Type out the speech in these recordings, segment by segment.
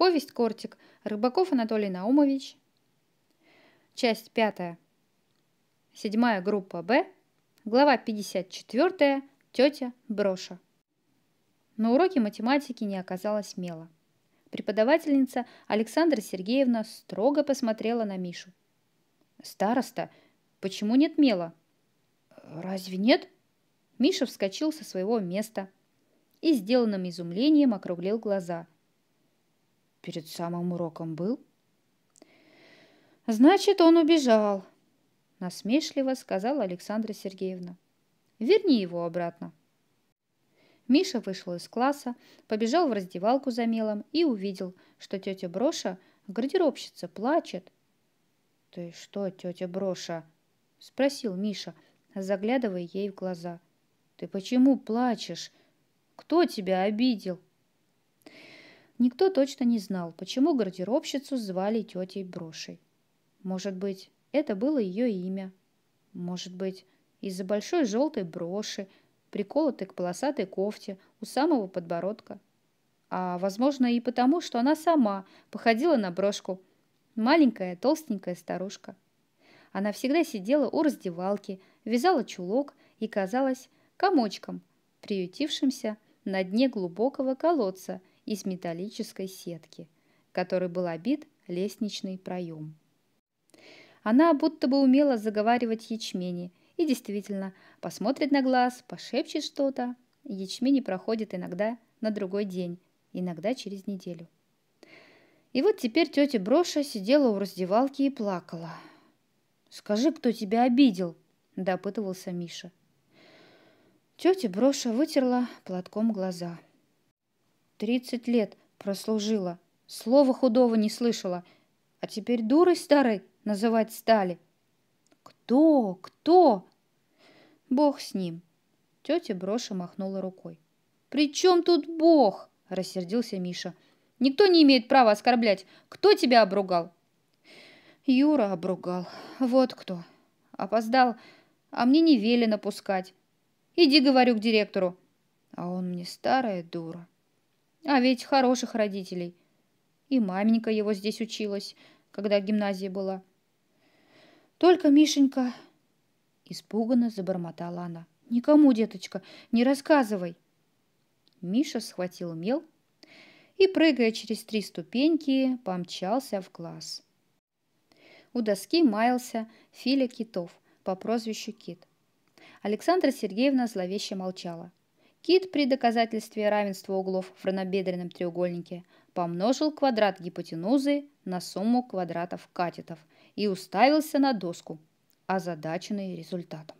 Повесть «Кортик» Рыбаков Анатолий Наумович. Часть пятая. Седьмая группа «Б». Глава 54. Тетя Броша. На уроке математики не оказалось мела. Преподавательница Александра Сергеевна строго посмотрела на Мишу. «Староста, почему нет мела?» «Разве нет?» Миша вскочил со своего места и сделанным изумлением округлил глаза – перед самым уроком был. Значит, он убежал, насмешливо сказала Александра Сергеевна. Верни его обратно. Миша вышел из класса, побежал в раздевалку за мелом и увидел, что тетя Броша, гардеробщица, плачет. «Ты что, тетя Броша?» – спросил Миша, заглядывая ей в глаза. «Ты почему плачешь? Кто тебя обидел?» Никто точно не знал, почему гардеробщицу звали тетей Брошей. Может быть, это было ее имя. Может быть, из-за большой желтой броши, приколотой к полосатой кофте у самого подбородка. А, возможно, и потому, что она сама походила на брошку. Маленькая, толстенькая старушка. Она всегда сидела у раздевалки, вязала чулок и казалась комочком, приютившимся на дне глубокого колодца – из металлической сетки, которой был обит лестничный проем. Она будто бы умела заговаривать ячмени, и действительно, посмотрит на глаз, пошепчет что-то. Ячмени проходит иногда на другой день, иногда через неделю. И вот теперь тетя Броша сидела у раздевалки и плакала. «Скажи, кто тебя обидел?» – допытывался Миша. Тетя Броша вытерла платком глаза – Тридцать лет прослужила, слова худого не слышала, а теперь дурой старой называть стали. Кто? Кто? Бог с ним. Тетя Броша махнула рукой. «При чем тут Бог?» – рассердился Миша. «Никто не имеет права оскорблять. Кто тебя обругал?» «Юра обругал. Вот кто. Опоздал, а мне не велено пускать. Иди, говорю, к директору. А он мне старая дура». А ведь хороших родителей. И маменька его здесь училась, когда гимназия была. Только Мишенька... Испуганно забормотала она. «Никому, деточка, не рассказывай!» Миша схватил мел и, прыгая через три ступеньки, помчался в класс. У доски маялся Филя Китов по прозвищу Кит. Александра Сергеевна зловеще молчала – Кит при доказательстве равенства углов в равнобедренном треугольнике помножил квадрат гипотенузы на сумму квадратов катетов и уставился на доску, озадаченный результатом.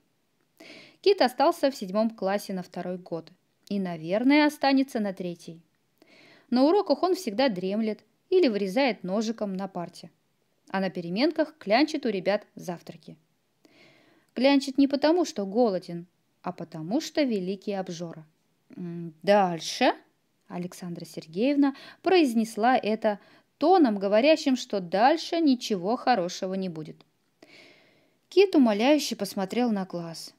Кит остался в седьмом классе на второй год и, наверное, останется на третий. На уроках он всегда дремлет или вырезает ножиком на парте, а на переменках клянчит у ребят завтраки. Клянчит не потому, что голоден, а потому что великий обжора. Дальше Александра Сергеевна произнесла это тоном, говорящим, что дальше ничего хорошего не будет. Кит умоляюще посмотрел на класс.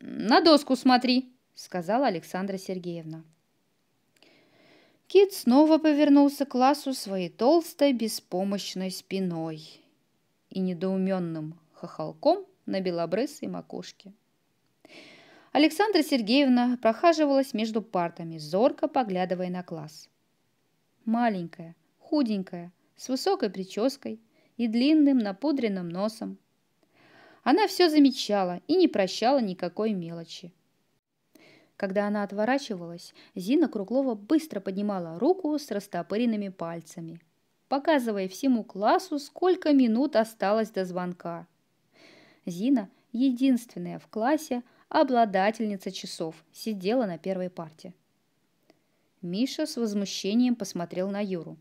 «На доску смотри», — сказала Александра Сергеевна. Кит снова повернулся к классу своей толстой беспомощной спиной и недоуменным хохолком на белобрысой макушке. Александра Сергеевна прохаживалась между партами, зорко поглядывая на класс. Маленькая, худенькая, с высокой прической и длинным напудренным носом. Она все замечала и не прощала никакой мелочи. Когда она отворачивалась, Зина Круглова быстро поднимала руку с растопыренными пальцами, показывая всему классу, сколько минут осталось до звонка. Зина, единственная в классе, обладательница часов, сидела на первой парте. Миша с возмущением посмотрел на Юру.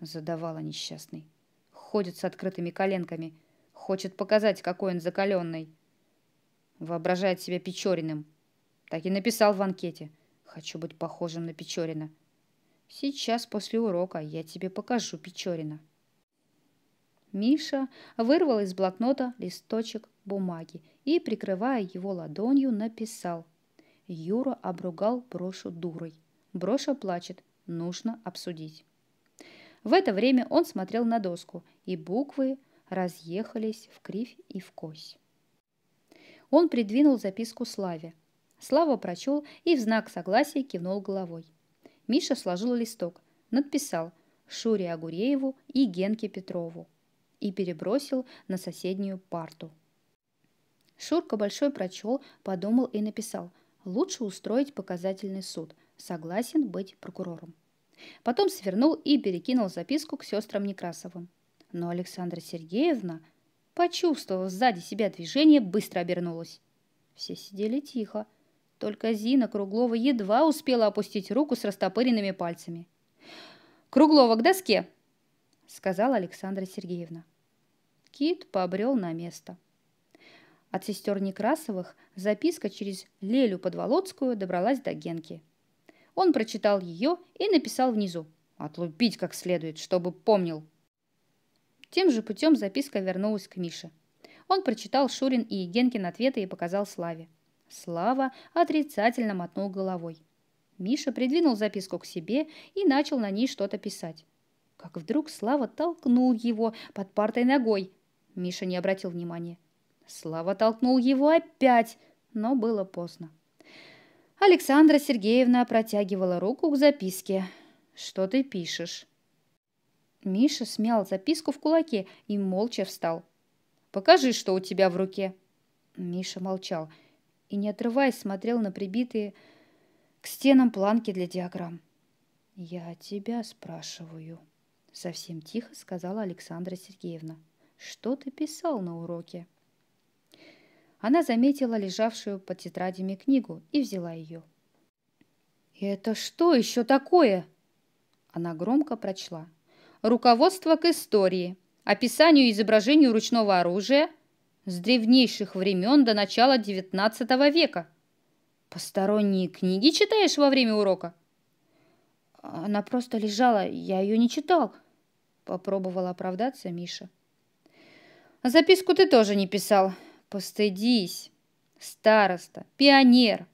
Задавала несчастный. Ходит с открытыми коленками. Хочет показать, какой он закаленный. Воображает себя Печориным. Так и написал в анкете. Хочу быть похожим на Печорина. Сейчас после урока я тебе покажу Печорина. Миша вырвал из блокнота листочек бумаги и, прикрывая его ладонью, написал. Юра обругал Брошу дурой. Броша плачет. Нужно обсудить. В это время он смотрел на доску, и буквы разъехались в кривь и в кось. Он придвинул записку Славе. Слава прочел и в знак согласия кивнул головой. Миша сложил листок, надписал Шуре Агурееву и Генке Петрову и перебросил на соседнюю парту. Шурка Большой прочел, подумал и написал «Лучше устроить показательный суд. Согласен быть прокурором». Потом свернул и перекинул записку к сестрам Некрасовым. Но Александра Сергеевна, почувствовав сзади себя движение, быстро обернулась. Все сидели тихо. Только Зина Круглова едва успела опустить руку с растопыренными пальцами. «Круглова к доске!» — сказала Александра Сергеевна. Кит побрел на место. — от сестер Некрасовых записка через Лелю Подволоцкую добралась до Генки. Он прочитал ее и написал внизу «Отлупить как следует, чтобы помнил». Тем же путем записка вернулась к Мише. Он прочитал Шурин и Генкин ответы и показал Славе. Слава отрицательно мотнул головой. Миша придвинул записку к себе и начал на ней что-то писать. Как вдруг Слава толкнул его под партой ногой. Миша не обратил внимания. Слава толкнул его опять, но было поздно. Александра Сергеевна протягивала руку к записке. «Что ты пишешь?» Миша смял записку в кулаке и молча встал. «Покажи, что у тебя в руке!» Миша молчал и, не отрываясь, смотрел на прибитые к стенам планки для диаграмм. «Я тебя спрашиваю», — совсем тихо сказала Александра Сергеевна. «Что ты писал на уроке?» Она заметила лежавшую под тетрадями книгу и взяла ее. «Это что еще такое?» Она громко прочла. «Руководство к истории. Описанию и изображению ручного оружия с древнейших времен до начала XIX века. Посторонние книги читаешь во время урока?» Она просто лежала, я ее не читал. Попробовал оправдаться Миша. Записку ты тоже не писал, Постыдись, староста, пионер,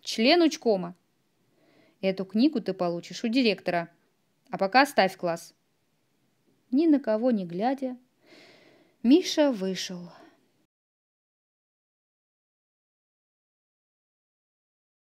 член учкома. Эту книгу ты получишь у директора. А пока оставь класс. Ни на кого не глядя, Миша вышел.